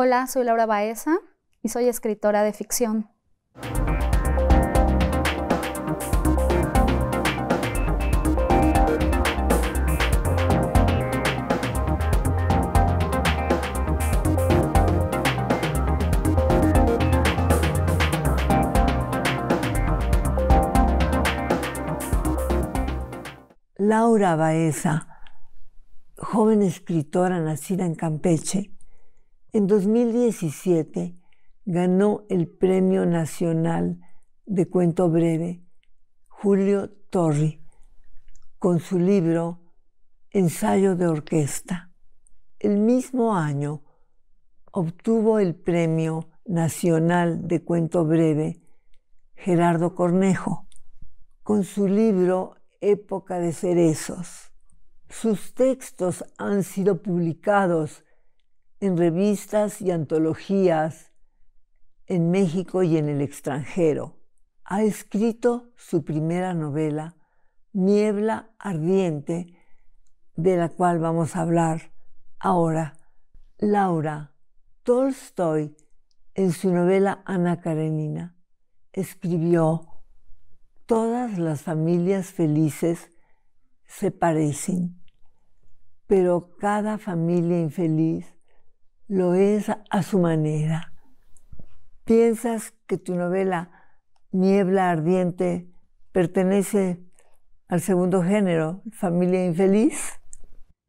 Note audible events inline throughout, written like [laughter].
Hola, soy Laura Baeza y soy escritora de ficción. Laura Baeza, joven escritora nacida en Campeche, en 2017 ganó el Premio Nacional de Cuento Breve Julio Torri con su libro Ensayo de Orquesta. El mismo año obtuvo el Premio Nacional de Cuento Breve Gerardo Cornejo con su libro Época de Cerezos. Sus textos han sido publicados en revistas y antologías en México y en el extranjero. Ha escrito su primera novela, Niebla Ardiente, de la cual vamos a hablar ahora. Laura Tolstoy, en su novela Ana Karenina, escribió Todas las familias felices se parecen, pero cada familia infeliz lo es a su manera. Piensas que tu novela Niebla Ardiente pertenece al segundo género, Familia Infeliz.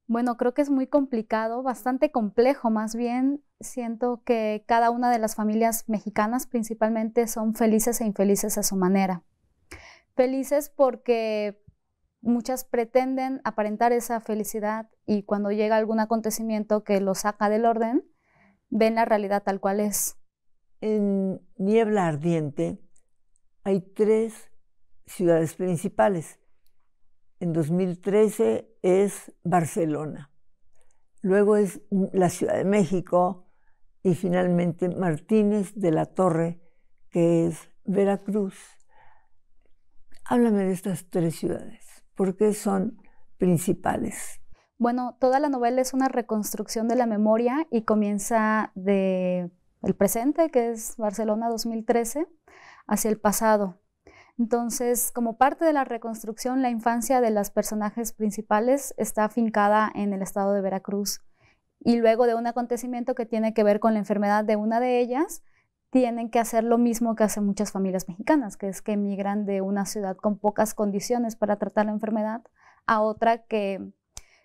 Bueno, creo que es muy complicado, bastante complejo más bien. Siento que cada una de las familias mexicanas principalmente son felices e infelices a su manera. Felices porque muchas pretenden aparentar esa felicidad y cuando llega algún acontecimiento que lo saca del orden, ven la realidad tal cual es. En Niebla Ardiente hay tres ciudades principales. En 2013 es Barcelona, luego es la Ciudad de México y finalmente Martínez de la Torre, que es Veracruz. Háblame de estas tres ciudades. ¿Por qué son principales. Bueno, toda la novela es una reconstrucción de la memoria y comienza de el presente, que es Barcelona 2013, hacia el pasado. Entonces, como parte de la reconstrucción, la infancia de las personajes principales está afincada en el estado de Veracruz. Y luego de un acontecimiento que tiene que ver con la enfermedad de una de ellas, tienen que hacer lo mismo que hacen muchas familias mexicanas, que es que emigran de una ciudad con pocas condiciones para tratar la enfermedad a otra que,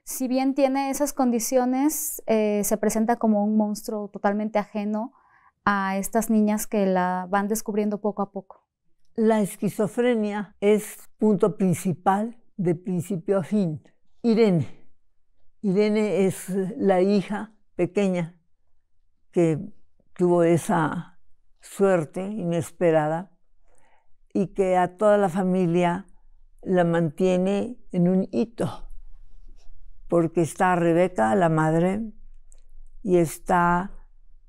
si bien tiene esas condiciones, eh, se presenta como un monstruo totalmente ajeno a estas niñas que la van descubriendo poco a poco. La esquizofrenia es punto principal de principio a fin. Irene. Irene es la hija pequeña que tuvo esa suerte inesperada y que a toda la familia la mantiene en un hito, porque está Rebeca, la madre, y está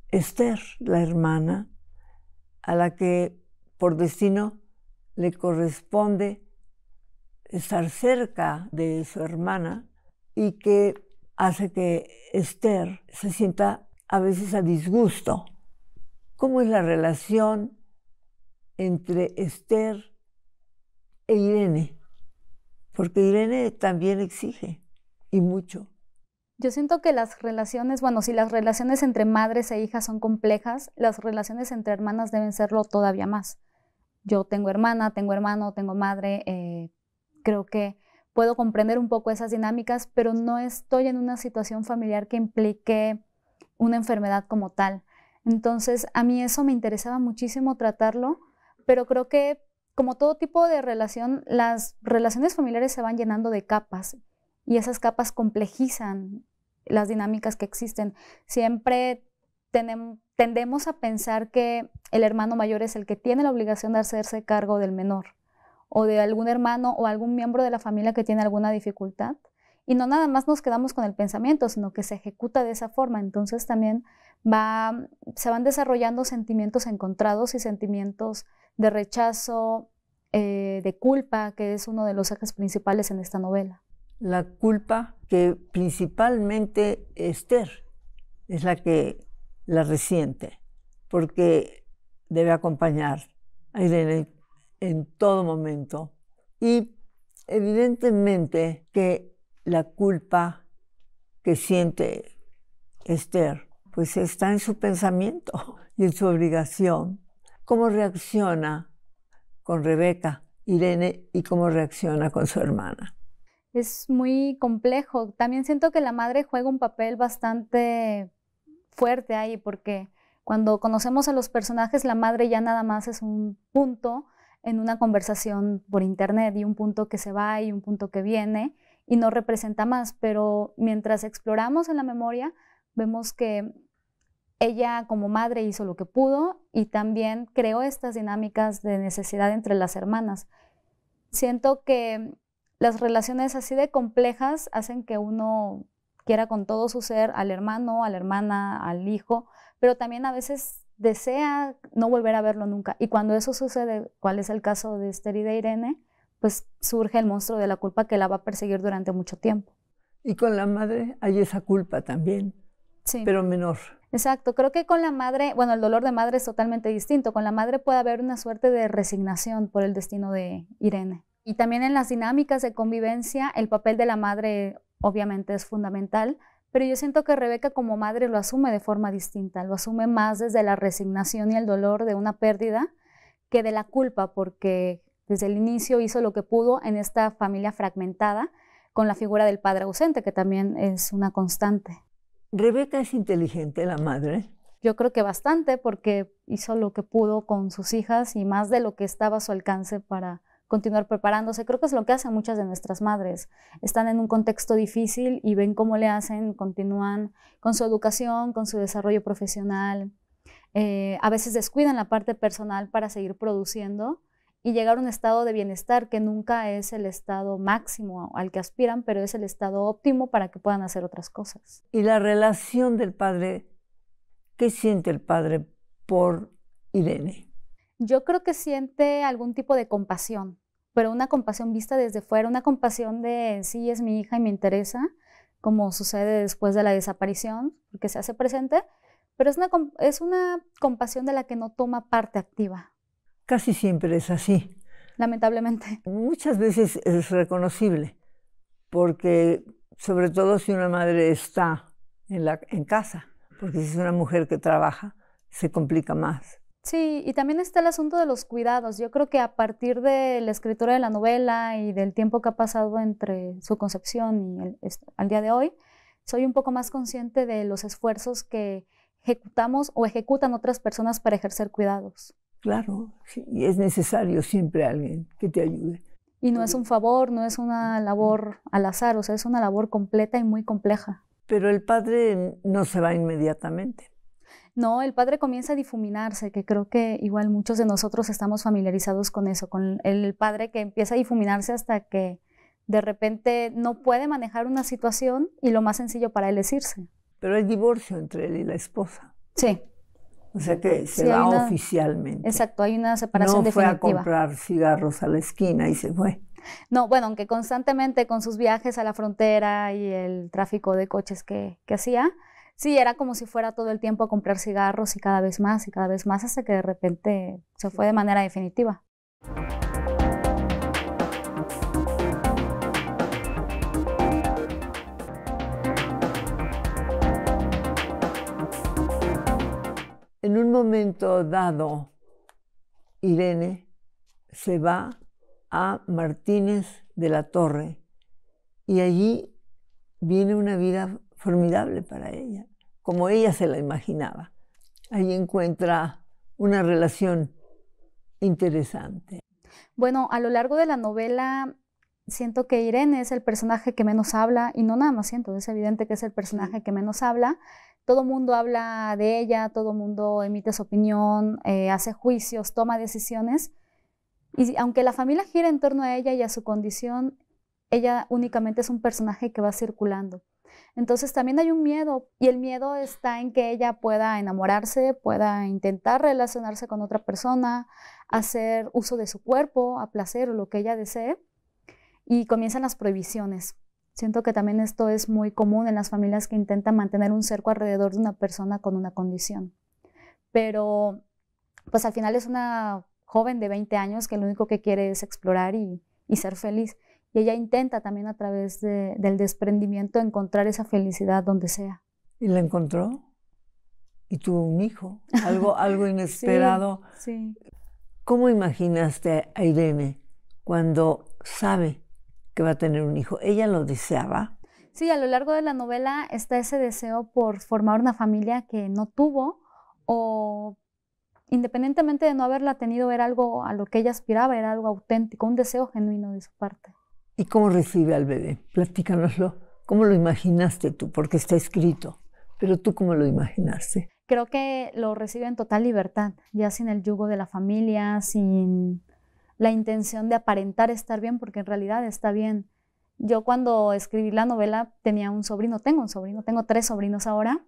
Esther, la hermana, a la que por destino le corresponde estar cerca de su hermana y que hace que Esther se sienta a veces a disgusto cómo es la relación entre Esther e Irene, porque Irene también exige y mucho. Yo siento que las relaciones, bueno, si las relaciones entre madres e hijas son complejas, las relaciones entre hermanas deben serlo todavía más. Yo tengo hermana, tengo hermano, tengo madre, eh, creo que puedo comprender un poco esas dinámicas, pero no estoy en una situación familiar que implique una enfermedad como tal. Entonces, a mí eso me interesaba muchísimo tratarlo, pero creo que como todo tipo de relación, las relaciones familiares se van llenando de capas y esas capas complejizan las dinámicas que existen. Siempre tendemos a pensar que el hermano mayor es el que tiene la obligación de hacerse cargo del menor o de algún hermano o algún miembro de la familia que tiene alguna dificultad. Y no nada más nos quedamos con el pensamiento, sino que se ejecuta de esa forma. Entonces también se van desarrollando sentimientos encontrados y sentimientos de rechazo, eh, de culpa, que es uno de los ejes principales en esta novela. La culpa que principalmente Esther es la que la resiente, porque debe acompañar a Irene en todo momento. Y evidentemente que la culpa que siente Esther pues está en su pensamiento y en su obligación. ¿Cómo reacciona con Rebeca, Irene, y cómo reacciona con su hermana? Es muy complejo. También siento que la madre juega un papel bastante fuerte ahí, porque cuando conocemos a los personajes, la madre ya nada más es un punto en una conversación por internet y un punto que se va y un punto que viene y no representa más, pero mientras exploramos en la memoria, vemos que ella como madre hizo lo que pudo y también creó estas dinámicas de necesidad entre las hermanas. Siento que las relaciones así de complejas hacen que uno quiera con todo su ser al hermano, a la hermana, al hijo, pero también a veces desea no volver a verlo nunca. Y cuando eso sucede, cuál es el caso de Esther y de Irene, pues surge el monstruo de la culpa que la va a perseguir durante mucho tiempo. Y con la madre hay esa culpa también pero menor. Exacto, creo que con la madre, bueno, el dolor de madre es totalmente distinto. Con la madre puede haber una suerte de resignación por el destino de Irene. Y también en las dinámicas de convivencia, el papel de la madre obviamente es fundamental, pero yo siento que Rebeca como madre lo asume de forma distinta, lo asume más desde la resignación y el dolor de una pérdida que de la culpa, porque desde el inicio hizo lo que pudo en esta familia fragmentada con la figura del padre ausente, que también es una constante. Rebeca es inteligente, la madre. Yo creo que bastante porque hizo lo que pudo con sus hijas y más de lo que estaba a su alcance para continuar preparándose. Creo que es lo que hacen muchas de nuestras madres. Están en un contexto difícil y ven cómo le hacen, continúan con su educación, con su desarrollo profesional. Eh, a veces descuidan la parte personal para seguir produciendo y llegar a un estado de bienestar que nunca es el estado máximo al que aspiran, pero es el estado óptimo para que puedan hacer otras cosas. ¿Y la relación del padre? ¿Qué siente el padre por Irene? Yo creo que siente algún tipo de compasión, pero una compasión vista desde fuera, una compasión de sí es mi hija y me interesa, como sucede después de la desaparición, porque se hace presente, pero es una compasión de la que no toma parte activa, Casi siempre es así. Lamentablemente. Muchas veces es reconocible, porque sobre todo si una madre está en, casa, porque si es una mujer que trabaja, se complica más. Sí, y también está el asunto de los cuidados. Yo creo que a partir de la escritura de la novela y del tiempo que ha pasado entre su concepción y el, al día de hoy, soy un poco más consciente de los esfuerzos que ejecutamos o ejecutan otras personas para ejercer cuidados. Claro, y es necesario siempre alguien que te ayude. Y no es un favor, no es una labor al azar, o sea, es una labor completa y muy compleja. Pero el padre no se va inmediatamente. No, el padre comienza a difuminarse, que creo que igual muchos de nosotros estamos familiarizados con eso, con el padre que empieza a difuminarse hasta que de repente no puede manejar una situación y lo más sencillo para él es irse. Pero hay divorcio entre él y la esposa. Sí. O sea que se va oficialmente. Exacto, hay una separación definitiva. No fue a comprar cigarros a la esquina y se fue. No, bueno, aunque constantemente con sus viajes a la frontera y el tráfico de coches que, que hacía, sí, era como si fuera todo el tiempo a comprar cigarros y cada vez más y cada vez más hasta que de repente se fue de manera definitiva. En un momento dado, Irene se va a Martínez de la Torre y allí viene una vida formidable para ella, como ella se la imaginaba. Allí encuentra una relación interesante. Bueno, a lo largo de la novela siento que Irene es el personaje que menos habla, y no nada más siento, es evidente que es el personaje que menos habla, todo mundo habla de ella, todo mundo emite su opinión, eh, hace juicios, toma decisiones. Y aunque la familia gira en torno a ella y a su condición, ella únicamente es un personaje que va circulando. Entonces también hay un miedo y el miedo está en que ella pueda enamorarse, pueda intentar relacionarse con otra persona, hacer uso de su cuerpo a placer o lo que ella desee y comienzan las prohibiciones. Siento que también esto es muy común en las familias que intentan mantener un cerco alrededor de una persona con una condición. Pero pues al final es una joven de 20 años que lo único que quiere es explorar y, ser feliz. Y ella intenta también a través del desprendimiento encontrar esa felicidad donde sea. ¿Y la encontró? ¿Y tuvo un hijo? Algo, [laughs] algo inesperado. sí, sí. ¿Cómo imaginaste a Irene cuando sabe que va a tener un hijo. ¿Ella lo deseaba? Sí, a lo largo de la novela está ese deseo por formar una familia que no tuvo o independientemente de no haberla tenido, era algo a lo que ella aspiraba, era algo auténtico, un deseo genuino de su parte. ¿Y cómo recibe al bebé? Platícanoslo. ¿Cómo lo imaginaste tú? Porque está escrito, pero tú cómo lo imaginaste. Creo que lo recibe en total libertad, ya sin el yugo de la familia, sin la intención de aparentar estar bien porque en realidad está bien. Yo cuando escribí la novela tenía un sobrino, tengo un sobrino, tengo tres sobrinos ahora,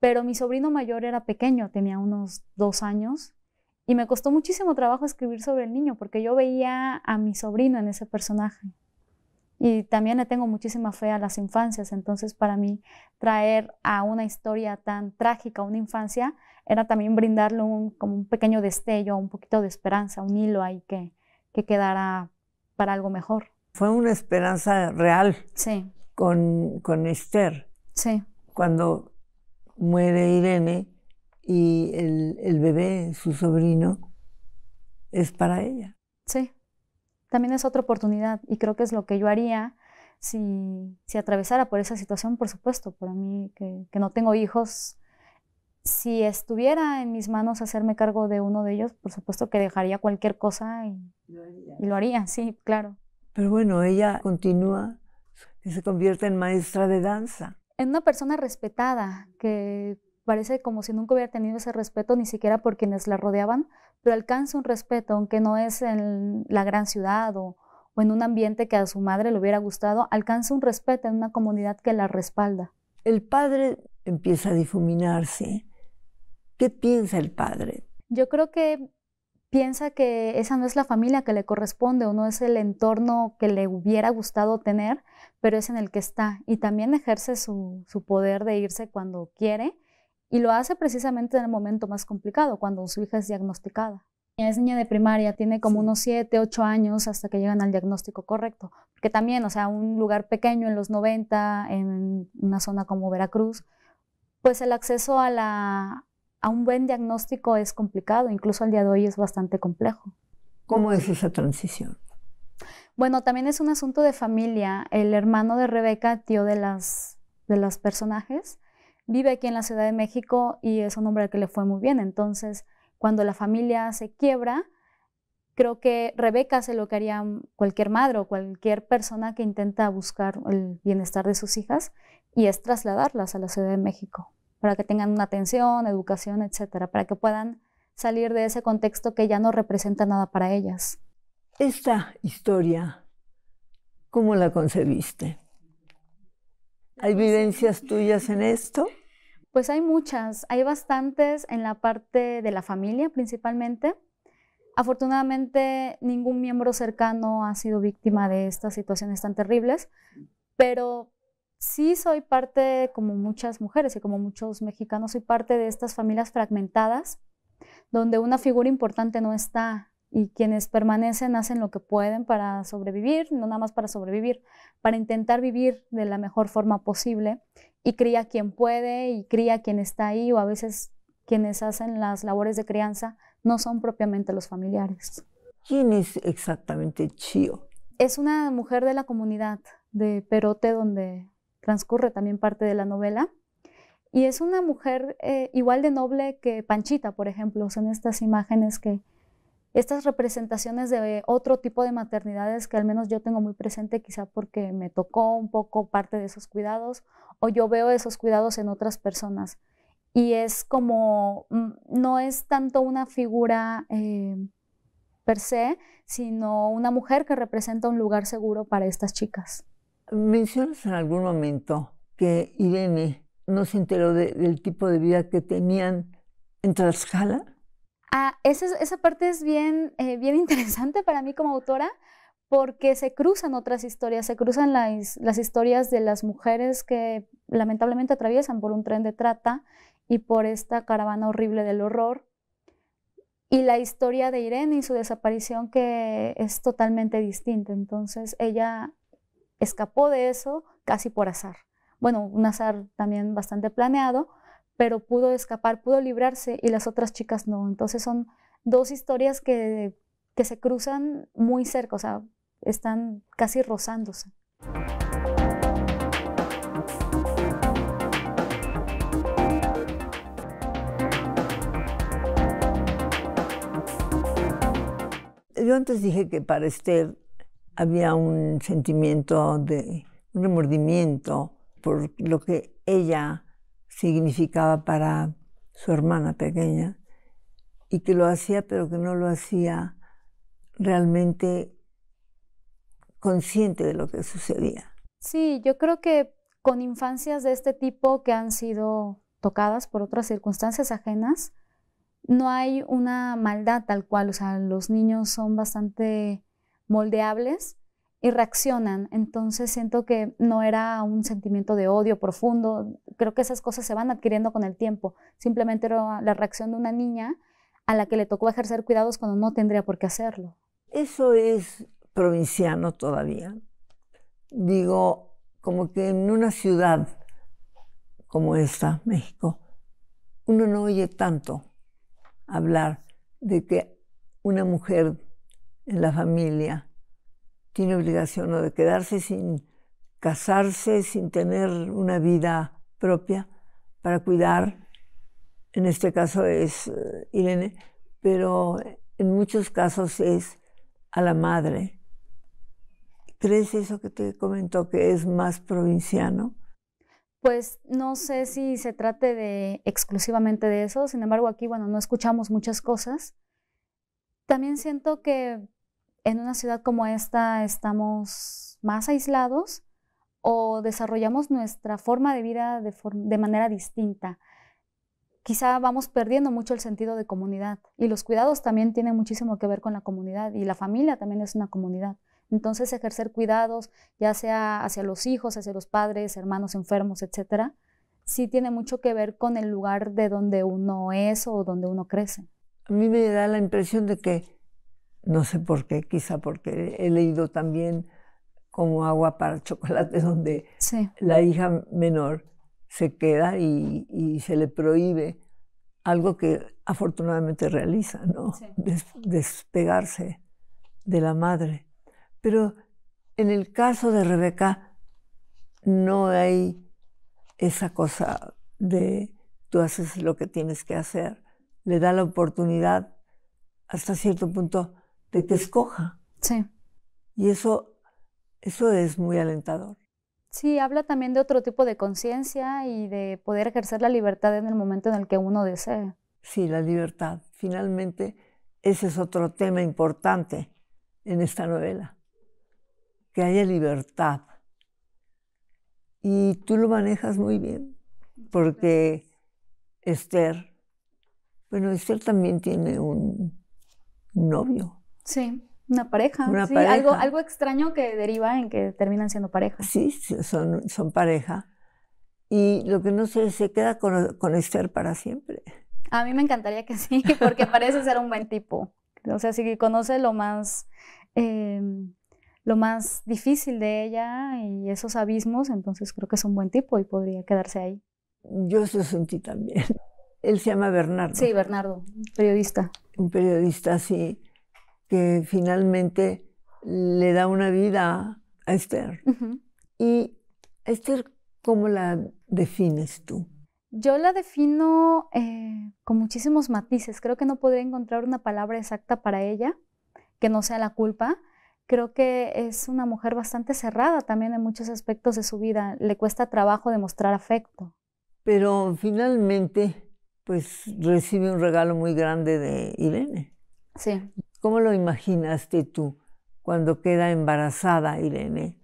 pero mi sobrino mayor era pequeño, tenía unos dos años y me costó muchísimo trabajo escribir sobre el niño porque yo veía a mi sobrino en ese personaje. Y también le tengo muchísima fe a las infancias, entonces para mí traer a una historia tan trágica una infancia era también brindarle un, como un pequeño destello, un poquito de esperanza, un hilo ahí que, que quedara para algo mejor. Fue una esperanza real sí. con, con Esther. Sí. Cuando muere Irene y el, el bebé, su sobrino, es para ella. Sí, también es otra oportunidad y creo que es lo que yo haría si, si atravesara por esa situación, por supuesto, para mí que, que no tengo hijos, si estuviera en mis manos hacerme cargo de uno de ellos, por supuesto que dejaría cualquier cosa y lo haría, sí, claro. Pero bueno, ella continúa y se convierte en maestra de danza. En una persona respetada, que parece como si nunca hubiera tenido ese respeto ni siquiera por quienes la rodeaban, pero alcanza un respeto, aunque no es en la gran ciudad o en un ambiente que a su madre le hubiera gustado, alcanza un respeto en una comunidad que la respalda. El padre empieza a difuminarse ¿Qué piensa el padre? Yo creo que piensa que esa no es la familia que le corresponde o no es el entorno que le hubiera gustado tener, pero es en el que está. Y también ejerce su, su poder de irse cuando quiere y lo hace precisamente en el momento más complicado, cuando su hija es diagnosticada. Es niña de primaria, tiene como unos 7, 8 años hasta que llegan al diagnóstico correcto. Porque también, o sea, un lugar pequeño en los 90, en una zona como Veracruz, pues el acceso a la, a un buen diagnóstico es complicado, incluso al día de hoy es bastante complejo. ¿Cómo es esa transición? Bueno, también es un asunto de familia. El hermano de Rebeca, tío de las, de los personajes, vive aquí en la Ciudad de México y es un hombre al que le fue muy bien. Entonces, cuando la familia se quiebra, creo que Rebeca hace lo que haría cualquier madre o cualquier persona que intenta buscar el bienestar de sus hijas y es trasladarlas a la Ciudad de México para que tengan una atención, educación, etcétera, para que puedan salir de ese contexto que ya no representa nada para ellas. Esta historia, ¿cómo la concebiste? ¿Hay evidencias pues, eh, tuyas en esto? Pues hay muchas, hay bastantes en la parte de la familia principalmente. Afortunadamente ningún miembro cercano ha sido víctima de estas situaciones tan terribles, pero sí soy parte, como muchas mujeres y como muchos mexicanos, soy parte de estas familias fragmentadas, donde una figura importante no está y quienes permanecen hacen lo que pueden para sobrevivir, no nada más para sobrevivir, para intentar vivir de la mejor forma posible y cría quien puede y cría quien está ahí o a veces quienes hacen las labores de crianza no son propiamente los familiares. ¿Quién es exactamente Chio? Es una mujer de la comunidad de Perote donde transcurre también parte de la novela. Y es una mujer eh, igual de noble que Panchita, por ejemplo. Son estas imágenes que, estas representaciones de otro tipo de maternidades que al menos yo tengo muy presente, quizá porque me tocó un poco parte de esos cuidados o yo veo esos cuidados en otras personas. Y es como, mm, no es tanto una figura eh, per se, sino una mujer que representa un lugar seguro para estas chicas. Mencionas en algún momento que Irene no se enteró del tipo de vida que tenían en Tlaxcala. Ah, esa, esa parte es bien, eh, bien [laughs] interesante para mí como autora porque se cruzan otras historias, se cruzan las, las historias de las mujeres que lamentablemente atraviesan por un tren de trata y por esta caravana horrible del horror, y la historia de Irene y su desaparición que es totalmente distinta. Entonces ella escapó de eso casi por azar. Bueno, un azar también bastante planeado, pero pudo escapar, pudo librarse y las otras chicas no. Entonces son dos historias que, se cruzan muy cerca, o sea, están casi rozándose. Yo antes dije que para Esther había un sentimiento de un remordimiento por lo que ella significaba para su hermana pequeña y que lo hacía pero que no lo hacía realmente consciente de lo que sucedía. Sí, yo creo que con infancias de este tipo que han sido tocadas por otras circunstancias ajenas, no hay una maldad tal cual, o sea, los niños son bastante moldeables y reaccionan. Entonces siento que no era un sentimiento de odio profundo. Creo que esas cosas se van adquiriendo con el tiempo. Simplemente era la reacción de una niña a la que le tocó ejercer cuidados cuando no tendría por qué hacerlo. Eso es provinciano todavía. Digo, como que en una ciudad como esta, México, uno no oye tanto hablar de que una mujer en la familia. Tiene obligación ¿no? de quedarse sin casarse, sin tener una vida propia para cuidar. En este caso es eh, Irene, pero en muchos casos es a la madre. ¿Crees eso que te comentó que es más provinciano? Pues no sé si se trate de exclusivamente de eso, sin embargo aquí, bueno, no escuchamos muchas cosas. También siento que en una ciudad como esta estamos más aislados o desarrollamos nuestra forma de vida de, manera distinta. Quizá vamos perdiendo mucho el sentido de comunidad y los cuidados también tienen muchísimo que ver con la comunidad y la familia también es una comunidad. Entonces ejercer cuidados, ya sea hacia los hijos, hacia los padres, hermanos enfermos, etcétera, sí tiene mucho que ver con el lugar de donde uno es o donde uno crece. A mí me da la impresión de que no sé por qué, quizá porque he leído también como agua para chocolate, [laughs] donde la hija menor se queda y, se le prohíbe algo que afortunadamente realiza, ¿no? despegarse de la madre. Pero en el caso de Rebeca no hay esa cosa de tú haces lo que tienes que hacer. Le da la oportunidad hasta cierto punto de escoja. Sí. Y eso, eso es muy alentador. Sí, habla también de otro tipo de conciencia y de poder ejercer la libertad en el momento en el que uno desee. Sí, la libertad. Finalmente, ese es otro tema importante en esta novela, que haya libertad. Y tú lo manejas muy bien, porque Esther, bueno, Esther también tiene un novio Sí, una pareja. Algo, extraño que deriva en que terminan siendo pareja. Sí, son, pareja. Y lo que no sé, se queda con, Esther para siempre. A mí me encantaría que sí, [laughs] porque parece ser un buen tipo. O sea, si conoce lo más, eh, lo más difícil de ella y esos abismos, entonces creo que es un buen tipo y podría quedarse ahí. Yo eso sentí también. [laughs] Él se llama Bernardo. Sí, Bernardo, periodista. Un periodista, sí que finalmente le da una vida a Esther. Y Esther, ¿cómo la defines tú? Yo la defino eh, con muchísimos matices. Creo que no podría encontrar una palabra exacta para ella que no sea la culpa. Creo que es una mujer bastante cerrada también en muchos aspectos de su vida. Le cuesta trabajo demostrar afecto. Pero finalmente, pues recibe un regalo muy grande de Irene. Sí. ¿Cómo lo imaginaste tú cuando queda embarazada Irene?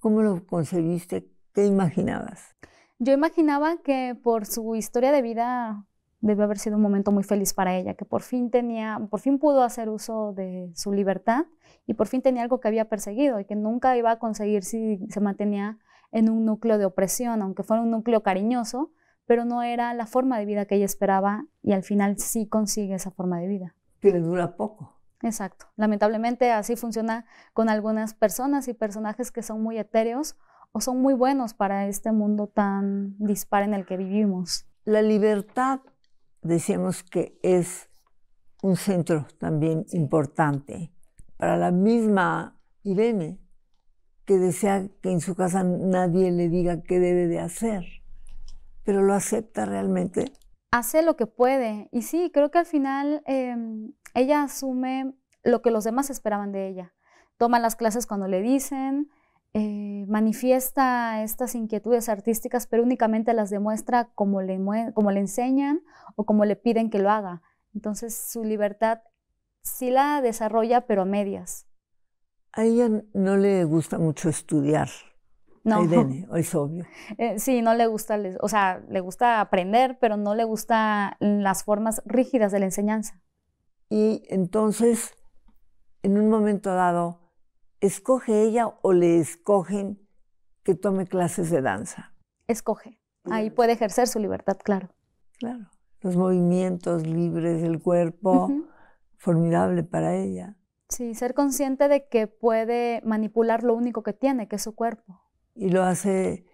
¿Cómo lo concebiste? ¿Qué imaginabas? Yo imaginaba que por su historia de vida debe haber sido un momento muy feliz para ella, que por fin tenía, por fin pudo hacer uso de su libertad y por fin tenía algo que había perseguido y que nunca iba a conseguir si se mantenía en un núcleo de opresión, aunque fuera un núcleo cariñoso, pero no era la forma de vida que ella esperaba y al final sí consigue esa forma de vida. Que le dura poco. Exacto. Lamentablemente así funciona con algunas personas y personajes que son muy etéreos o son muy buenos para este mundo tan dispar en el que vivimos. La libertad, decíamos que es un centro también importante para la misma Irene, que desea que en su casa nadie le diga qué debe de hacer, pero lo acepta realmente. Hace lo que puede y sí, creo que al final... Em, ella asume lo que los demás esperaban de ella. Toma las clases cuando le dicen, eh, manifiesta estas inquietudes artísticas, pero únicamente las demuestra como le, como le enseñan o como le piden que lo haga. Entonces su libertad sí la desarrolla, pero a medias. A ella no le gusta mucho estudiar. No. [laughs] es obvio. Eh, sí, no le gusta, o sea, le gusta aprender, pero no le gustan las formas rígidas de la enseñanza. Y entonces, en un momento dado, escoge ella o le escogen que tome clases de danza. Escoge. Ahí puede ejercer su libertad, claro. Claro. Los movimientos libres del cuerpo, formidable para ella. Sí, ser consciente de que puede manipular lo único que tiene, que es su cuerpo. Y lo hace,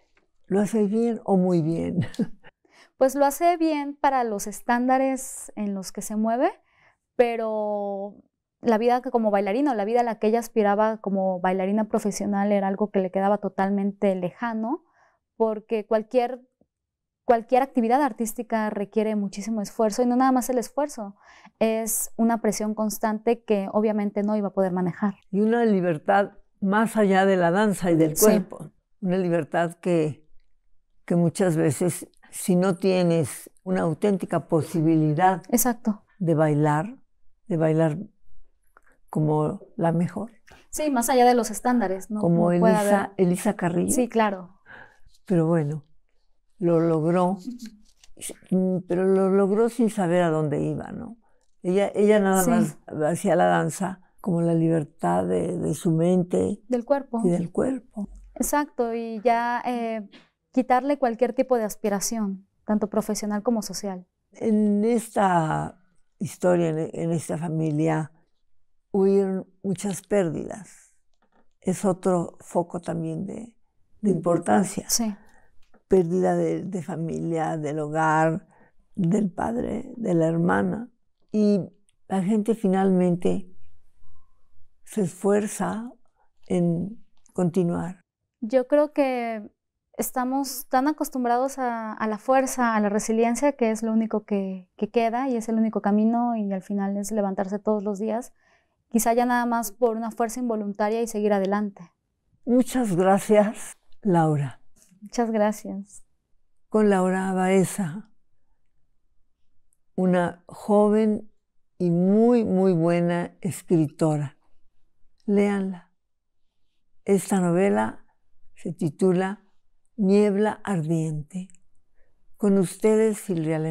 lo hace bien o muy bien. [laughs] Pues lo hace bien para los estándares en los que se mueve, pero la vida como bailarina la vida a la que ella aspiraba como bailarina profesional era algo que le quedaba totalmente lejano, porque cualquier, actividad artística requiere muchísimo esfuerzo y no nada más el esfuerzo, es una presión constante que obviamente no iba a poder manejar. Y una libertad más allá de la danza y del cuerpo, una libertad que, que muchas veces si no tienes una auténtica posibilidad Exacto. de bailar, de bailar como la mejor. Sí, más allá de los estándares, ¿no? Como Elisa, Elisa, Carrillo. Sí, claro. Pero bueno, lo logró, [laughs] pero lo logró sin saber a dónde iba, ¿no? Ella, ella nada más hacía la danza como la libertad de, su mente. Del cuerpo. Y del cuerpo. Exacto, y ya eh, quitarle cualquier tipo de aspiración, tanto profesional como social. En esta historia en, esta familia huir muchas pérdidas. Es otro foco también de, importancia. Sí. Pérdida de, familia, del hogar, del padre, de la hermana. Y la gente finalmente se esfuerza en continuar. Yo creo que estamos tan acostumbrados a, la fuerza, a la resiliencia, que es lo único que, queda y es el único camino y al final es levantarse todos los días, quizá ya nada más por una fuerza involuntaria y seguir adelante. Muchas gracias, Laura. Muchas gracias. Con Laura Baeza, una joven y muy, muy buena escritora. Léanla. Esta novela se titula Niebla Ardiente. Con ustedes, Silvia